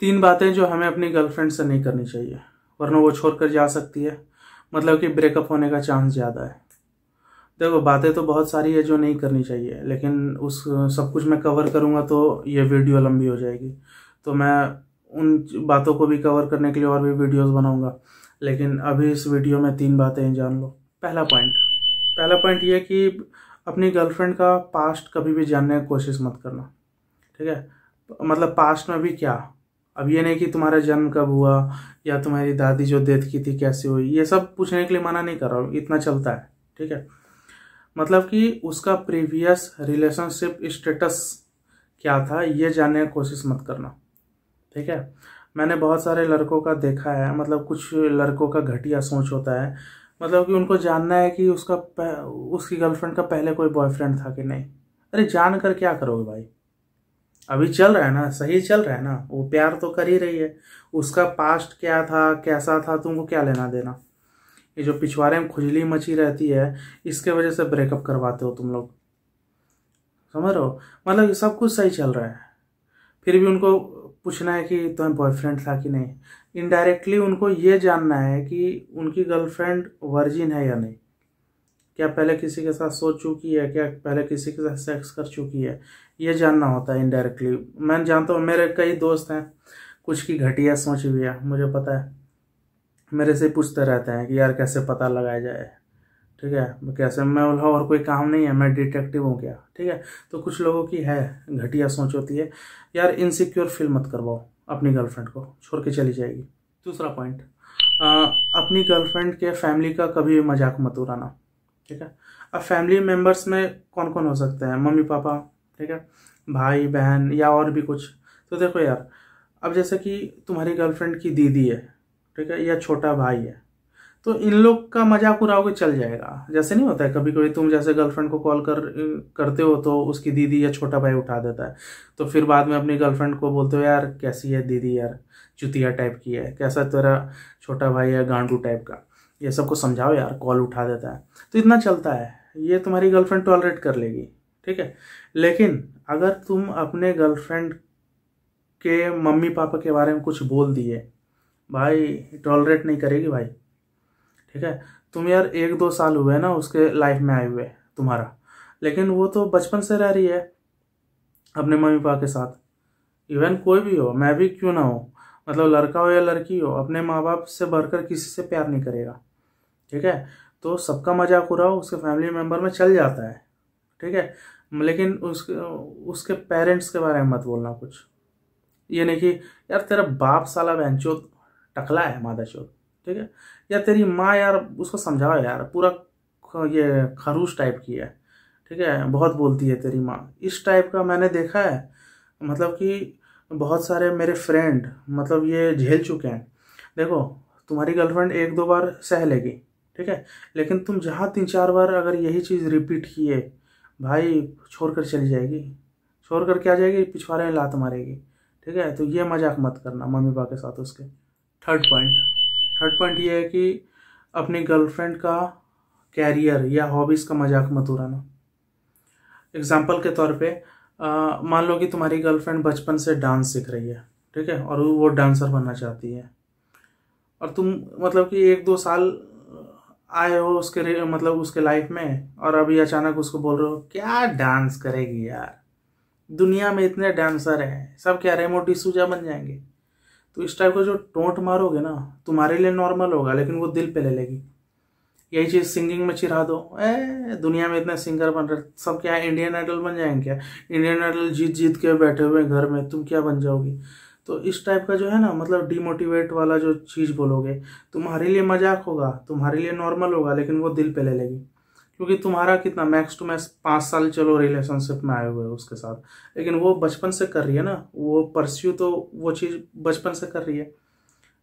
तीन बातें जो हमें अपनी गर्लफ्रेंड से नहीं करनी चाहिए वरना वो छोड़ कर जा सकती है मतलब कि ब्रेकअप होने का चांस ज़्यादा है देखो बातें तो बहुत सारी है जो नहीं करनी चाहिए लेकिन उस सब कुछ मैं कवर करूँगा तो ये वीडियो लंबी हो जाएगी तो मैं उन बातों को भी कवर करने के लिए और भी वीडियोज़ बनाऊँगा लेकिन अभी इस वीडियो में तीन बातें जान लो पहला पॉइंट पहला पॉइंट ये कि अपनी गर्लफ्रेंड का पास्ट कभी भी जानने की कोशिश मत करना ठीक है मतलब पास्ट में भी क्या अब ये नहीं कि तुम्हारा जन्म कब हुआ या तुम्हारी दादी जो डेथ की थी कैसे हुई ये सब पूछने के लिए मना नहीं कर रहा हूँ इतना चलता है ठीक है मतलब कि उसका प्रीवियस रिलेशनशिप स्टेटस क्या था ये जानने की कोशिश मत करना ठीक है मैंने बहुत सारे लड़कों का देखा है मतलब कुछ लड़कों का घटिया सोच होता है मतलब कि उनको जानना है कि उसका उसकी गर्लफ्रेंड का पहले कोई बॉयफ्रेंड था कि नहीं अरे जान कर क्या करोगे भाई अभी चल रहा है ना सही चल रहा है ना वो प्यार तो कर ही रही है उसका पास्ट क्या था कैसा था तुमको क्या लेना देना ये जो पिछवाड़े में खुजली मची रहती है इसके वजह से ब्रेकअप करवाते हो तुम लोग समझ रहे हो मतलब सब कुछ सही चल रहा है फिर भी उनको पूछना है कि तुम्हें बॉयफ्रेंड था कि नहीं इनडायरेक्टली उनको ये जानना है कि उनकी गर्लफ्रेंड वर्जिन है या नहीं क्या पहले किसी के साथ सोच चुकी है क्या पहले किसी के साथ सेक्स कर चुकी है ये जानना होता है इनडायरेक्टली मैं जानता हूँ मेरे कई दोस्त हैं कुछ की घटिया सोच भी है मुझे पता है मेरे से पूछते रहते हैं कि यार कैसे पता लगाया जाए ठीक है कैसे मैं बोला और कोई काम नहीं है मैं डिटेक्टिव हूँ क्या ठीक है तो कुछ लोगों की है घटिया सोच होती है यार इनसिक्योर फील मत करवाओ अपनी गर्लफ्रेंड को छोड़ के चली जाएगी दूसरा पॉइंट अपनी गर्लफ्रेंड के फैमिली का कभी मजाक मत उड़ाना ठीक है अब फैमिली मेम्बर्स में कौन कौन हो सकते हैं मम्मी पापा ठीक है भाई बहन या और भी कुछ तो देखो यार अब जैसे कि तुम्हारी गर्लफ्रेंड की दीदी है ठीक है या छोटा भाई है तो इन लोग का मजाक उड़ाओगे चल जाएगा जैसे नहीं होता है कभी कभी तुम जैसे गर्लफ्रेंड को कॉल कर करते हो तो उसकी दीदी या छोटा भाई उठा देता है तो फिर बाद में अपनी गर्लफ्रेंड को बोलते हो यार कैसी है दीदी यार चुतिया टाइप की है कैसा तेरा छोटा भाई है गांडू टाइप का ये सबको समझाओ यार कॉल उठा देता है तो इतना चलता है ये तुम्हारी गर्लफ्रेंड टॉलरेट कर लेगी ठीक है लेकिन अगर तुम अपने गर्लफ्रेंड के मम्मी पापा के बारे में कुछ बोल दिए भाई टॉलरेट नहीं करेगी भाई ठीक है तुम यार एक दो साल हुए ना उसके लाइफ में आए हुए तुम्हारा लेकिन वो तो बचपन से रह रही है अपने मम्मी पापा के साथ इवन कोई भी हो मैं भी क्यों ना हो मतलब लड़का हो या लड़की हो अपने माँ बाप से बढ़कर किसी से प्यार नहीं करेगा ठीक है तो सबका मजाक उड़ाओ उसके फैमिली मेम्बर में चल जाता है ठीक है लेकिन उसके उसके पेरेंट्स के बारे में मत बोलना कुछ ये नहीं कि यार तेरा बाप साला बहनचो टकला है मादा चौथ ठीक है या तेरी माँ यार उसको समझाओ यार पूरा ये खरूश टाइप की है ठीक है बहुत बोलती है तेरी माँ इस टाइप का मैंने देखा है मतलब कि बहुत सारे मेरे फ्रेंड मतलब ये झेल चुके हैं देखो तुम्हारी गर्लफ्रेंड एक दो बार सह लेगी ठीक है लेकिन तुम जहाँ तीन चार बार अगर यही चीज़ रिपीट किए भाई छोड़ कर चली जाएगी छोड़ कर क्या जाएगी पिछवाड़े में लात मारेगी ठीक है तो ये मजाक मत करना मम्मी पापा के साथ उसके थर्ड पॉइंट थर्ड पॉइंट ये है कि अपनी गर्लफ्रेंड का कैरियर या हॉबीज़ का मजाक मत उड़ाना एग्जाम्पल के तौर पर मान लो कि तुम्हारी गर्लफ्रेंड बचपन से डांस सीख रही है ठीक है और वो डांसर बनना चाहती है और तुम मतलब कि एक दो साल आए हो उसके मतलब उसके लाइफ में और अभी अचानक उसको बोल रहे हो क्या डांस करेगी यार दुनिया में इतने डांसर हैं सब क्या रेमो डिसूजा बन जाएंगे तो इस टाइप का जो टोंट मारोगे ना तुम्हारे लिए नॉर्मल होगा लेकिन वो दिल पे ले लेगी यही चीज़ सिंगिंग में चिरा दो ए दुनिया में इतने सिंगर बन रहे सब क्या इंडियन आइडल बन जाएंगे क्या इंडियन आइडल जीत जीत के बैठे हुए घर में तुम क्या बन जाओगी तो इस टाइप का जो है ना मतलब डिमोटिवेट वाला जो चीज़ बोलोगे तुम्हारे लिए मजाक होगा तुम्हारे लिए नॉर्मल होगा लेकिन वो दिल पे ले लेगी क्योंकि तुम्हारा कितना मैक्स टू मैक्स पाँच साल चलो रिलेशनशिप में आए हुए हो उसके साथ लेकिन वो बचपन से कर रही है ना वो परस्यू तो वो चीज़ बचपन से कर रही है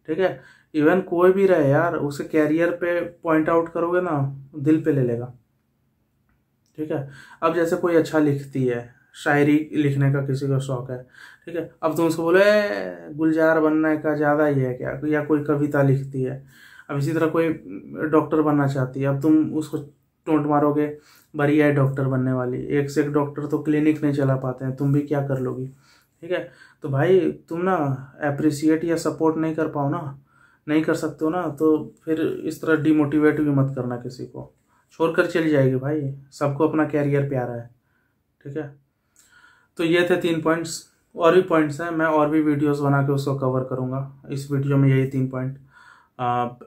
ठीक है इवन कोई भी रहे यार उसे कैरियर पे पॉइंट आउट करोगे ना दिल पे ले लेगा ठीक है अब जैसे कोई अच्छा लिखती है शायरी लिखने का किसी का शौक़ है ठीक है अब तुम उसको बोले गुलजार बनने का ज़्यादा ही है क्या या कोई कविता लिखती है अब इसी तरह कोई डॉक्टर बनना चाहती है अब तुम उसको टोंट मारोगे बड़ी है डॉक्टर बनने वाली एक से एक डॉक्टर तो क्लिनिक नहीं चला पाते हैं तुम भी क्या कर लोगी ठीक है तो भाई तुम ना अप्रिसिएट या सपोर्ट नहीं कर पाओ ना नहीं कर सकते हो ना तो फिर इस तरह डिमोटिवेट भी मत करना किसी को छोड़ कर चली जाएगी भाई सबको अपना कैरियर प्यारा है ठीक है तो ये थे तीन पॉइंट्स और भी पॉइंट्स हैं मैं और भी वीडियोस बना के उसको कवर करूँगा इस वीडियो में यही तीन पॉइंट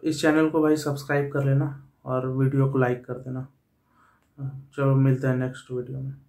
इस चैनल को भाई सब्सक्राइब कर लेना और वीडियो को लाइक कर देना चलो मिलते हैं नेक्स्ट वीडियो में